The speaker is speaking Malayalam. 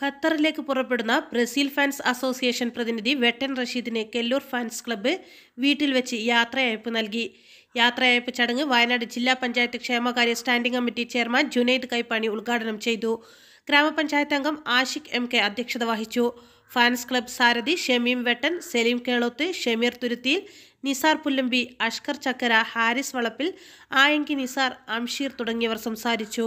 ഖത്തറിലേക്ക് പുറപ്പെടുന്ന ബ്രസീൽ ഫാൻസ് അസോസിയേഷൻ പ്രതിനിധി വെട്ടൻ റഷീദിനെ കെല്ലൂർ ഫാൻസ് ക്ലബ്ബ് വീട്ടിൽ വെച്ച് യാത്രയയപ്പ് നൽകി യാത്രയയപ്പ് ചടങ്ങ് വയനാട് ജില്ലാ പഞ്ചായത്ത് ക്ഷേമകാര്യ standing committee chairman Junaid Kaippani ഉദ്ഘാടനം ചെയ്തു ഗ്രാമപഞ്ചായത്ത് അംഗം ആഷിഖ് എം കെ അധ്യക്ഷത വഹിച്ചു ഫാൻസ് ക്ലബ്ബ് സാരഥി ഷമീം വെട്ടൻ സലീം കേളോത്ത് ഷമീർ തുരുത്തിയിൽ നിസാർ പുല്ലമ്പി അഷ്കർ ചക്കര ഹാരിസ് വളപ്പിൽ ആയങ്കി നിസാർ അംഷീർ തുടങ്ങിയവർ സംസാരിച്ചു